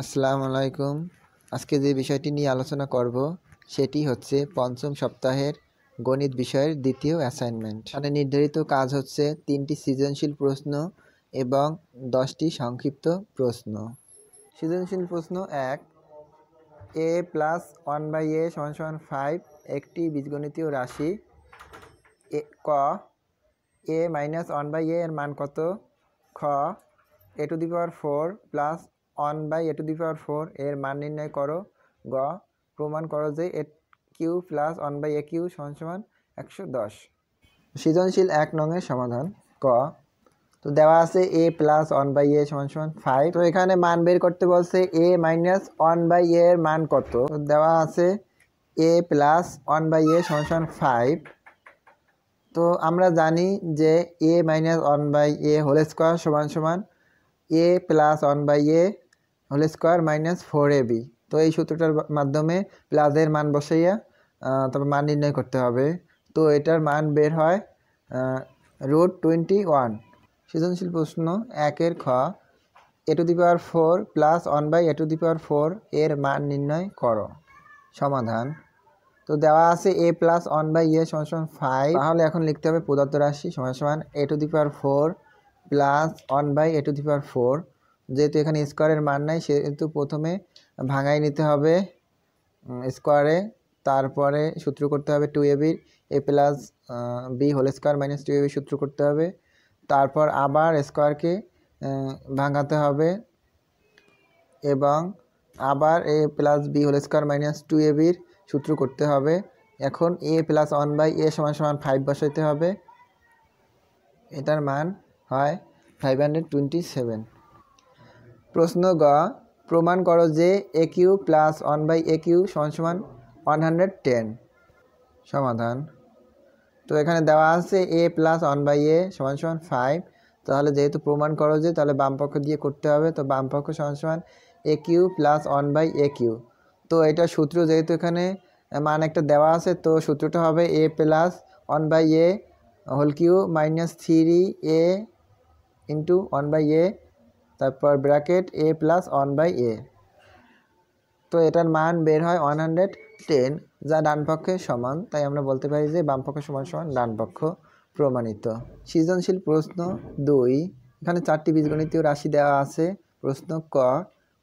আসসালামু আলাইকুম আজকে যে বিষয়টি নিয়ে আলোচনা করব সেটি হচ্ছে পঞ্চম সপ্তাহের গণিত বিষয়ের দ্বিতীয় অ্যাসাইনমেন্ট মানে নির্ধারিত কাজ হচ্ছে তিনটি সৃজনশীল প্রশ্ন এবং দশটি সংক্ষিপ্ত প্রশ্ন সৃজনশীল প্রশ্ন এক a plus one by a সমান সমান ফাইভ একটি বীজগণিতীয় রাশি এ ক a minus one by a এর মান কত খ a to the power four plus one by a to the power four এর মান নির্ণয় করো গ প্রমাণ করো যে a cube plus one by a cube সমান সমান একশো দশ সৃজনশীল এক নঙের সমাধান ক তো দেওয়া আছে a plus one by a সমান সমান ফাইভ তো এখানে মান বের করতে বলছে a minus one by a এর মান কত তো দেওয়া আছে a plus one by a সমান সমান ফাইভ তো আমরা জানি যে a minus one by a whole square সমান সমান a plus one by a whole square minus four a b তো এই সূত্রটার মাধ্যমে প্লাসের মান বসাইয়া তবে মান নির্ণয় করতে হবে তো এটার মান বের হয় রুট টোয়েন্টি ওয়ান সৃজনশীল প্রশ্ন একের খ a to the power four plus one by a to the power four এর মান নির্ণয় করো সমাধান তো দেওয়া আছে a plus one by a সমান সমান ফাইভ তাহলে এখন লিখতে হবে পদার্থ রাশি সমান সমান a to the power four plus one by a to the power four যেহেতু এখানে স্কোয়ারের মান নাই সেহেতু প্রথমে ভাঙাই নিতে হবে স্কোয়ারে তারপরে সূত্র করতে হবে টু এ বির a plus b whole square minus two a b সূত্র করতে হবে তারপর আবার স্কোয়ারকে ভাঙাতে হবে এবং আবার a plus b whole square minus two a বির সূত্র করতে হবে এখন a plus one by a সমান সমান ফাইভ বসাইতে হবে এটার মান হয় ফাইভ হান্ড্রেড টোয়েন্টি সেভেন প্রশ্ন গ প্রমাণ করো যে a cube plus one by a cube সমান ওয়ান হান্ড্রেড টেন সমাধান তো এখানে দেওয়া আছে a plus one by a সমান সমান ফাইভ তাহলে যেহেতু প্রমাণ করো যে তাহলে বামপক্ষ দিয়ে করতে হবে তো বামপক্ষ সমান সমান a cube plus one by a cube তো এটা সূত্র যেহেতু এখানে মান একটা দেওয়া আছে তো সূত্রটা হবে a plus one by a whole cube minus three a into one by a তারপর bracket a plus one by a তো এটার মান বের হয় ওয়ান হান্ড্রেড টেন যা ডানপক্ষে সমান তাই আমরা বলতে পারি যে বামপক্ষ সমান সমান ডানপক্ষ প্রমাণিত সৃজনশীল প্রশ্ন দুই এখানে চারটি বীজগণিতীয় রাশি দেওয়া আছে প্রশ্ন ক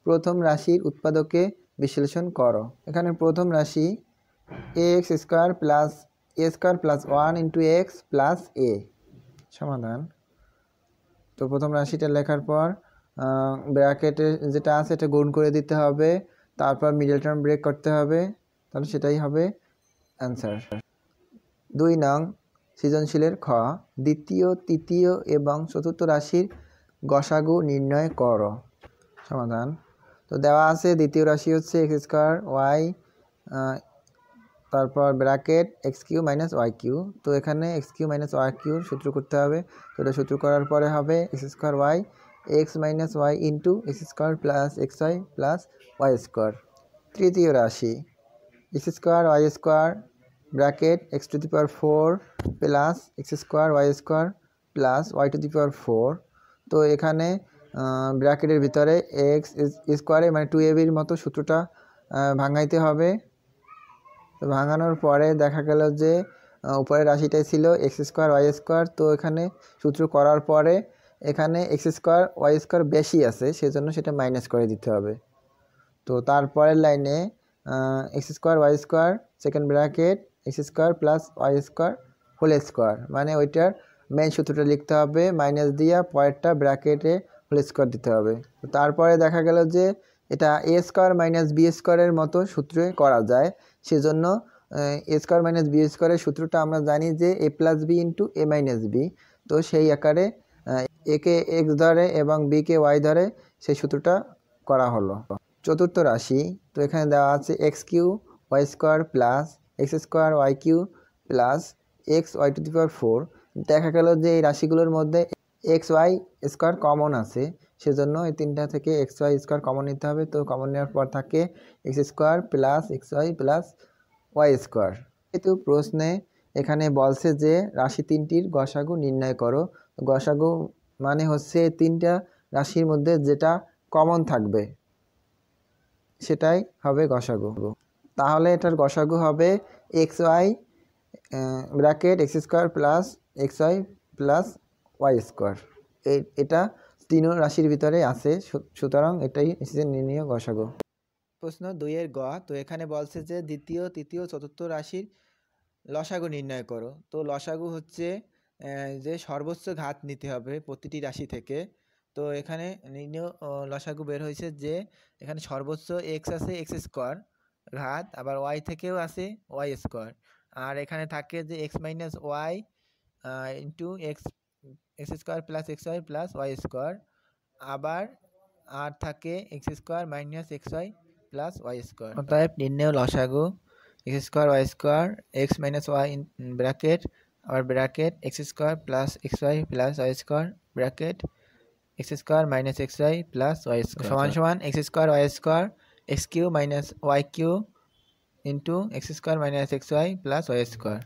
প্রথম রাশির উৎপাদকে বিশ্লেষণ করো এখানে প্রথম রাশি a x square plus a square plus one into x plus a সমাধান তো প্রথম রাশিটা লেখার পর ব্র্যাকেটে যেটা আছে এটা গুণ করে দিতে হবে তারপর মিডল টার্ম ব্রেক করতে হবে তাহলে সেটাই হবে অ্যান্সার দুই নং সৃজনশীলের খ দ্বিতীয় তৃতীয় এবং চতুর্থ রাশির গসাগু নির্ণয় কর সমাধান তো দেওয়া আছে দ্বিতীয় রাশি হচ্ছে এক্স স্কোয়ার ওয়াই তারপর bracket x cube minus y cube তো এখানে এক্স কিউ মাইনাস ওয়াই কিউর সূত্র করতে হবে তো এটা সূত্র করার পরে হবে x square y x minus y into x square plus x y plus y square তৃতীয় রাশি x square y square bracket x to the power four plus x square y square plus y to the power four তো এখানে ব্র্যাকেটের ভিতরে x স্কোয়ারে মানে two এবির মতো সূত্রটা ভাঙাইতে হবে তো ভাঙানোর পরে দেখা গেল যে উপরের রাশিটাই ছিল এক্স স্কোয়ার ওয়াই স্কোয়ার তো এখানে সূত্র করার পরে এখানে এক্স স্কোয়ার ওয়াই স্কোয়ার বেশি আছে সেজন্য সেটা মাইনাস করে দিতে হবে তো তারপরের লাইনে x square y square second bracket x square plus y square whole square মানে ওইটার মেন সূত্রটা লিখতে হবে মাইনাস দিয়া পয়েরটা ব্র্যাকেটে হোল স্কোয়ার দিতে হবে তো তারপরে দেখা গেল যে এটা এ স্কোয়ার মাইনাস বি স্কোয়ারের মতো সূত্রে করা যায় সেজন্য এ স্কোয়ার মাইনাস বি স্কোয়ারের সূত্রটা আমরা জানি যে a plus b into a minus b তো সেই আকারে এ কে এক্স ধরে এবং বিকে ওয়াই ধরে সেই সূত্রটা করা হলো চতুর্থ রাশি তো এখানে দেওয়া আছে x cube y square plus x square y cube plus x y to the power four দেখা গেল যে এই রাশিগুলোর মধ্যে এক্স ওয়াই স্কোয়ার কমন আছে সেজন্য এই তিনটা থেকে এক্স ওয়াই স্কোয়ার কমন নিতে হবে তো কমন নেওয়ার পর থাকে x square plus x y plus y square যেহেতু প্রশ্নে এখানে বলছে যে রাশি তিনটির গসাগু নির্ণয় করো গসাগু মানে হচ্ছে তিনটা রাশির মধ্যে যেটা কমন থাকবে সেটাই হবে গসাগু তাহলে এটার গসাগু হবে x y bracket x square plus x y plus y square এটা তিন রাশির ভিতরে আছে সুতরাং এটাই এসেছে নির্ণীয় গসাগু প্রশ্ন দুইয়ের গ তো এখানে বলছে যে দ্বিতীয় তৃতীয় চতুর্থ রাশির লসাগু নির্ণয় করো তো লসাগু হচ্ছে যে সর্বোচ্চ ঘাত নিতে হবে প্রতিটি রাশি থেকে তো এখানে নির্ণয় লসাগু বের হয়েছে যে এখানে সর্বোচ্চ এক্স আছে এক্স স্কোয়ার ঘাত আবার ওয়াই থেকেও আছে ওয়াই স্কোয়ার আর এখানে থাকে যে x minus y into x x square plus x y plus y square আবার আর থাকে x square minus x y plus y square অতএব নির্ণয় লসাগু x square y square x minus y bracket আবার bracket x square plus x y plus y square bracket x square minus x y plus y আচ্ছা, square আচ্ছা। সমান সমান x square y square x cube minus y Q into x square minus x y plus y square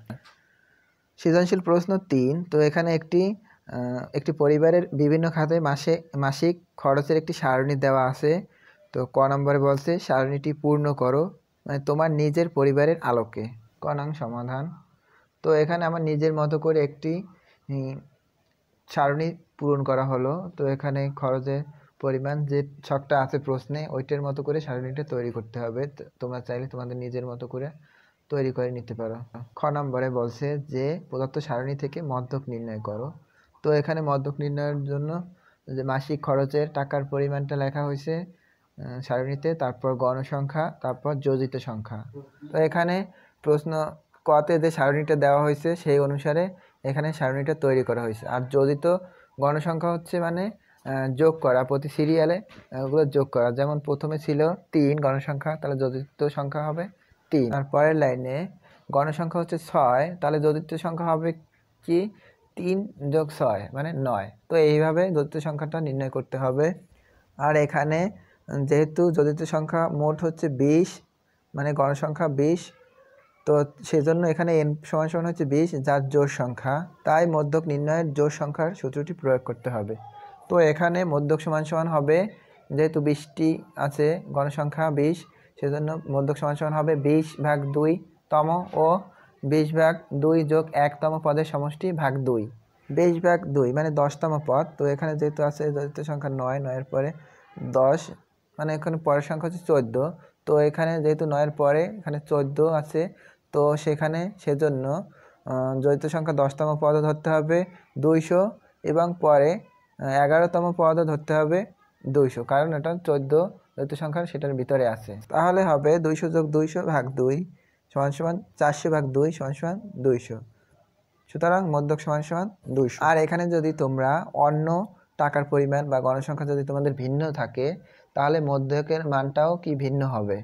সৃজনশীল প্রশ্ন তিন তো এখানে একটি একটি পরিবারের বিভিন্ন খাতে মাসে মাসিক খরচের একটি সারণী দেওয়া আছে তো ক নম্বরে বলছে সারণীটি পূর্ণ করো মানে তোমার নিজের পরিবারের আলোকে ক নং সমাধান তো এখানে আমার নিজের মতো করে একটি সারণী পূরণ করা হলো তো এখানে খরচের পরিমাণ যে ছকটা আছে প্রশ্নে ওইটার মতো করে সারণীটা তৈরি করতে হবে তোমরা চাইলে তোমাদের নিজের মতো করে তৈরি করে নিতে পারো খ নম্বরে বলছে যে প্রদত্ত সারণী থেকে মধ্যক নির্ণয় করো তো এখানে মধ্যক নির্ণয়ের জন্য যে মাসিক খরচের টাকার পরিমাণটা লেখা হয়েছে সারণীতে তারপর গণসংখ্যা তারপর যোজিত সংখ্যা তো এখানে প্রশ্ন কতে যে সারণীটা দেওয়া হয়েছে সেই অনুসারে এখানে সারণীটা তৈরি করা হয়েছে আর তো গণসংখ্যা হচ্ছে মানে যোগ করা প্রতি সিরিয়ালে ওগুলো যোগ করা যেমন প্রথমে ছিল তিন গণসংখ্যা তাহলে যদিত্ব সংখ্যা হবে তিন আর পরের লাইনে গণসংখ্যা হচ্ছে ছয় তাহলে যদিত্ব সংখ্যা হবে কি তিন যোগ ছয় মানে নয় তো এইভাবে যদিত্ব সংখ্যাটা নির্ণয় করতে হবে আর এখানে যেহেতু যদিত্ব সংখ্যা মোট হচ্ছে বিশ মানে গণসংখ্যা বিশ তো সেজন্য এখানে এন সমান সমান হচ্ছে বিশ যার জোর সংখ্যা তাই মধ্যক নির্ণয়ের জোর সংখ্যার সূত্রটি প্রয়োগ করতে হবে তো এখানে মধ্যক সমান সমান হবে যেহেতু বিশটি আছে গণসংখ্যা বিশ সেজন্য মধ্যক সমান সমান হবে বিশ ভাগ দুই তম ও বিশ ভাগ দুই যোগ একতম পদের সমষ্টি ভাগ দুই বিশ ভাগ দুই মানে দশতম পদ তো এখানে যেহেতু আছে যেহেতু সংখ্যা নয় নয়ের পরে দশ মানে এখানে পরের সংখ্যা হচ্ছে চোদ্দো তো এখানে যেহেতু নয়ের পরে এখানে চোদ্দো আছে তো সেখানে সেজন্য জৈত সংখ্যা দশতম পদ ধরতে হবে দুইশো এবং পরে এগারোতম পদ ধরতে হবে দুইশো কারণ এটা চোদ্দ জৈত সংখ্যা সেটার ভিতরে আছে তাহলে হবে দুইশো যোগ দুইশো ভাগ দুই সমান সমান চারশো ভাগ দুই সমান সমান দুইশো সুতরাং মধ্যক সমান সমান দুইশো আর এখানে যদি তোমরা অন্য টাকার পরিমাণ বা গণসংখ্যা যদি তোমাদের ভিন্ন থাকে তাহলে মধ্যকের মানটাও কি ভিন্ন হবে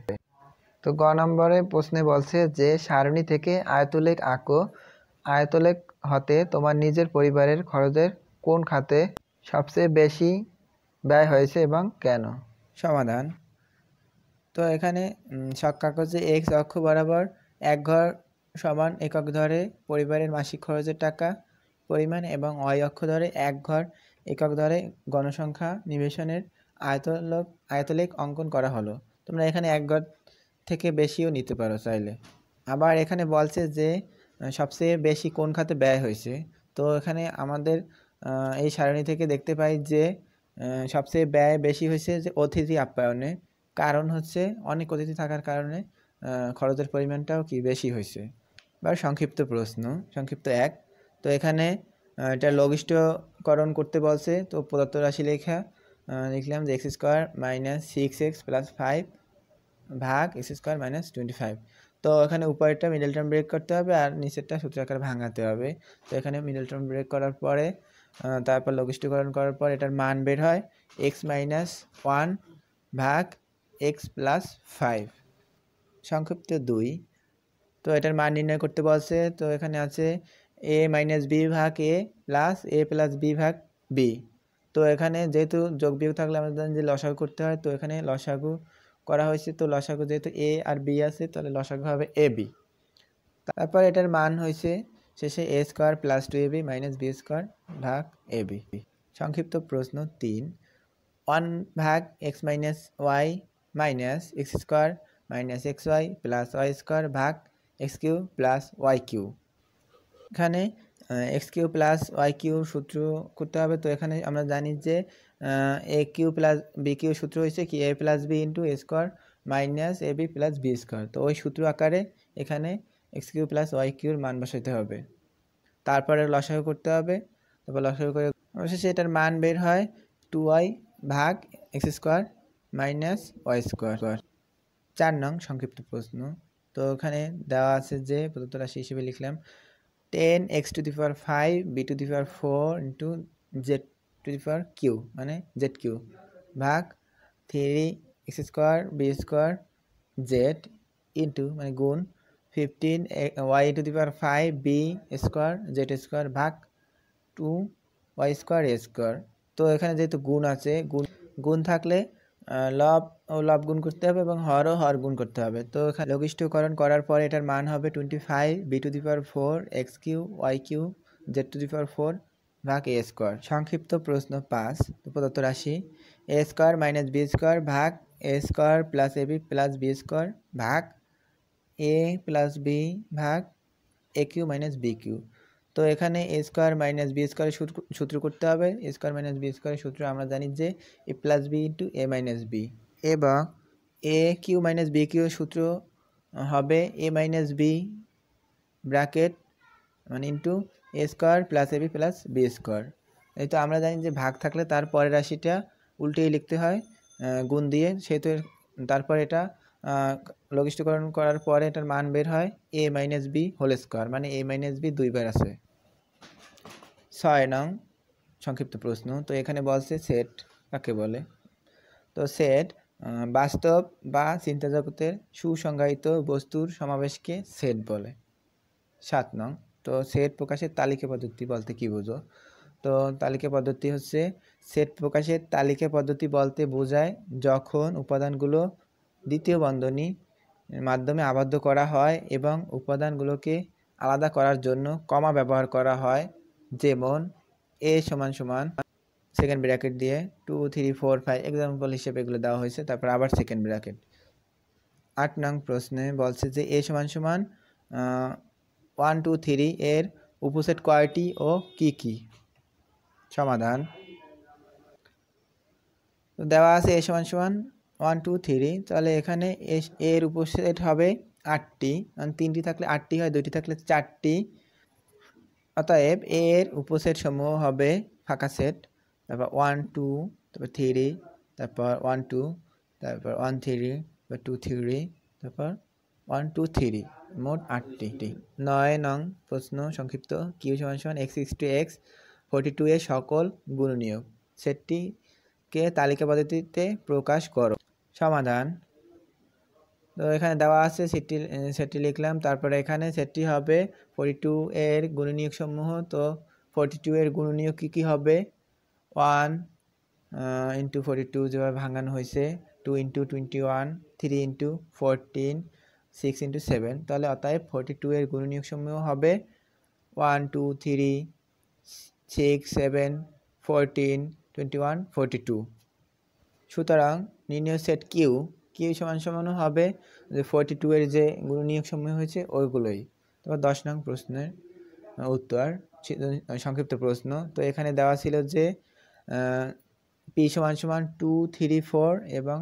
তো গ নম্বরে প্রশ্নে বলছে যে সারণী থেকে আয়তলেক আঁকো আয়তলেক হতে তোমার নিজের পরিবারের খরচের কোন খাতে সবচেয়ে বেশি ব্যয় হয়েছে এবং কেন সমাধান তো এখানে শখ কাগজে এক্স অক্ষ বরাবর এক ঘর সমান একক ধরে পরিবারের মাসিক খরচের টাকা পরিমাণ এবং অয় অক্ষ ধরে এক ঘর একক ধরে গণসংখ্যা নিবেশনের আয়তলক আয়তলেক অঙ্কন করা হলো তোমরা এখানে এক ঘর থেকে বেশিও নিতে পারো চাইলে আবার এখানে বলছে যে সবচেয়ে বেশি কোন খাতে ব্যয় হয়েছে তো এখানে আমাদের এই সারণী থেকে দেখতে পাই যে সবচেয়ে ব্যয় বেশি হয়েছে যে অতিথি আপ্যায়নে কারণ হচ্ছে অনেক অতিথি থাকার কারণে খরচের পরিমাণটাও কি বেশি হয়েছে বা সংক্ষিপ্ত প্রশ্ন সংক্ষিপ্ত এক তো এখানে এটা লঘিষ্ঠকরণ করতে বলছে তো পদার্থ রাশি লেখা লিখলাম যে x square minus six x plus five ভাগ x square minus twenty five তো এখানে উপরেরটা মিডল টার্ম ব্রেক করতে হবে আর নিচেরটা আকারে ভাঙাতে হবে তো এখানে মিডল টার্ম ব্রেক করার পরে তারপর লঘিষ্ঠকরণ করার পর এটার মান বের হয় এক্স মাইনাস ওয়ান ভাগ এক্স প্লাস ফাইভ সংক্ষিপ্ত দুই তো এটার মান নির্ণয় করতে বলছে তো এখানে আছে এ মাইনাস বি ভাগ a plus a plus b ভাগ বি তো এখানে যেহেতু যোগ বিয়োগ থাকলে আমাদের জানি যে লসাগু করতে হয় তো এখানে লসাগু করা হয়েছে তো লসাগু যেহেতু এ আর বি আছে তাহলে লসাগু হবে এ বি তারপর এটার মান হয়েছে শেষে a square plus two a b minus b square ভাগ এ বি সংক্ষিপ্ত প্রশ্ন তিন ওয়ান ভাগ x minus y minus x square minus x y plus y square ভাগ x cube plus y cube এখানে x cube plus y cube সূত্র করতে হবে তো এখানে আমরা জানি যে a cube plus b cube সূত্র হয়েছে কি a plus b into a square minus a b plus b square তো ওই সূত্র আকারে এখানে এক্স কিউ প্লাস ওয়াই কিউর মান বসাতে হবে তারপরে লসাগু করতে হবে তারপর লসাগু করে অবশেষে এটার মান বের হয় টু ওয়াই ভাগ x square minus y square চার নং সংক্ষিপ্ত প্রশ্ন তো ওখানে দেওয়া আছে যে প্রদত্ত রাশি হিসেবে লিখলাম ten x to the power five b to the power four into z to the power cube মানে জেড কিউ ভাগ three x square b square z into মানে গুণ fifteen y to the power five b square z square ভাগ two y square a square তো এখানে যেহেতু গুণ আছে গুণ গুণ থাকলে লব ও লব গুণ করতে হবে এবং হরও হর গুণ করতে হবে তো এখানে লঘিষ্ঠকরণ করার পরে এটার মান হবে twenty five b to the power four x cube y cube z to the power four ভাগ এ স্কোয়ার সংক্ষিপ্ত প্রশ্ন পাঁচ উপদত্ত রাশি a square minus b square ভাগ a square plus a b plus b square ভাগ a plus b ভাগ a cube minus b cube তো এখানে এ স্কোয়ার মাইনাস বি স্কোয়ারের সূত্র করতে হবে এ স্কোয়ার মাইনাস বি স্কোয়ারের সূত্র আমরা জানি যে a plus b into a minus b এবং a cube minus b cube সূত্র হবে এ মাইনাস বি ব্র্যাকেট মানে into a square plus a b plus b square এই তো আমরা জানি যে ভাগ থাকলে তারপরে রাশিটা উল্টেই লিখতে হয় গুণ দিয়ে সেহেতু তারপর এটা লঘিষ্ঠকরণ করার পরে এটার মান বের হয় a minus b whole square মানে এ মাইনাস বি দুইবার আছে ছয় নং সংক্ষিপ্ত প্রশ্ন তো এখানে বলছে সেট কাকে বলে তো সেট বাস্তব বা চিন্তা জগতের সুসংজ্ঞায়িত বস্তুর সমাবেশকে সেট বলে সাত নং তো সেট প্রকাশের তালিকা পদ্ধতি বলতে কি বোঝো তো তালিকা পদ্ধতি হচ্ছে সেট প্রকাশের তালিকা পদ্ধতি বলতে বোঝায় যখন উপাদানগুলো দ্বিতীয় বন্ধনী মাধ্যমে আবদ্ধ করা হয় এবং উপাদানগুলোকে আলাদা করার জন্য কমা ব্যবহার করা হয় যেমন এ সমান সমান সেকেন্ড ব্র্যাকেট দিয়ে two three four five example হিসেবে এগুলো দেওয়া হয়েছে তারপর আবার সেকেন্ড ব্র্যাকেট আট নং প্রশ্নে বলছে যে এ সমান সমান ওয়ান টু থ্রি এর উপসেট কয়টি ও কি কি সমাধান দেওয়া আছে এ সমান সমান ওয়ান টু থ্রি তাহলে এখানে এর উপসেট হবে আটটি কারণ তিনটি থাকলে আটটি হয় দুটি থাকলে চারটি অতএব এর উপসেট সমূহ হবে ফাঁকা সেট তারপর ওয়ান টু তারপর থ্রি তারপর ওয়ান টু তারপর ওয়ান থ্রি তারপর টু থ্রি তারপর ওয়ান টু থ্রি মোট আটটি নয় নং প্রশ্ন সংক্ষিপ্ত কিউ সমান সমান x six two x forty two এর সকল গুণনীয়ক সেটটিকে তালিকা পদ্ধতিতে প্রকাশ করো সমাধান তো এখানে দেওয়া আছে সেটটি সেটটি লিখলাম তারপরে এখানে সেটটি হবে ফোর্টি টু এর গুণনীয়ক সমূহ তো ফোর্টি টু এর গুণনীয়ক কী কী হবে ওয়ান ইন্টু ফোর্টি টু যেভাবে ভাঙানো হয়েছে two into twenty one three into fourteen six into seven তাহলে অতএব ফোরটি টু এর গুণনীয়ক সমূহ হবে one two three six seven fourteen twenty one forty two সুতরাং নির্ণয় সেট কিউ কিউ সমান সমান হবে যে ফোরটি টু এর যে গুণনীয়ক সমূহ হয়েছে ওইগুলোই তারপর দশ নং প্রশ্নের উত্তর সংক্ষিপ্ত প্রশ্ন তো এখানে দেওয়া ছিল যে পি সমান সমান টু থ্রি ফোর এবং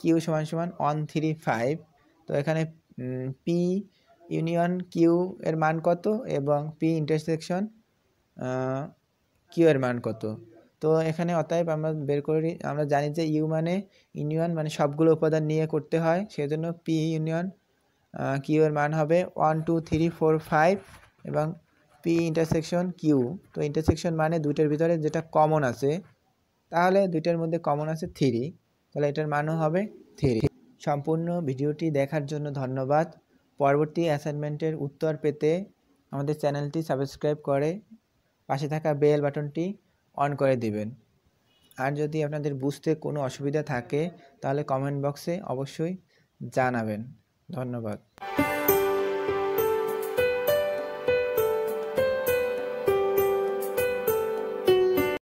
কিউ সমান সমান ওয়ান থ্রি ফাইভ তো এখানে পি ইউনিয়ন কিউ এর মান কত এবং পি ইন্টারসেকশন কিউ এর মান কত তো এখানে অতএব আমরা বের করি আমরা জানি যে ইউ মানে ইউনিয়ন মানে সবগুলো উপাদান নিয়ে করতে হয় সেজন্য পি ইউনিয়ন কিউ এর মান হবে one two three four five এবং পি ইন্টারসেকশন কিউ তো ইন্টারসেকশন মানে দুইটার ভিতরে যেটা কমন আছে তাহলে দুইটার মধ্যে কমন আছে থ্রি তাহলে এটার মানও হবে থ্রি সম্পূর্ণ ভিডিওটি দেখার জন্য ধন্যবাদ পরবর্তী অ্যাসাইনমেন্টের উত্তর পেতে আমাদের চ্যানেলটি সাবস্ক্রাইব করে পাশে থাকা বেল বাটনটি অন করে দিবেন আর যদি আপনাদের বুঝতে কোনো অসুবিধা থাকে তাহলে কমেন্ট বক্সে অবশ্যই জানাবেন ধন্যবাদ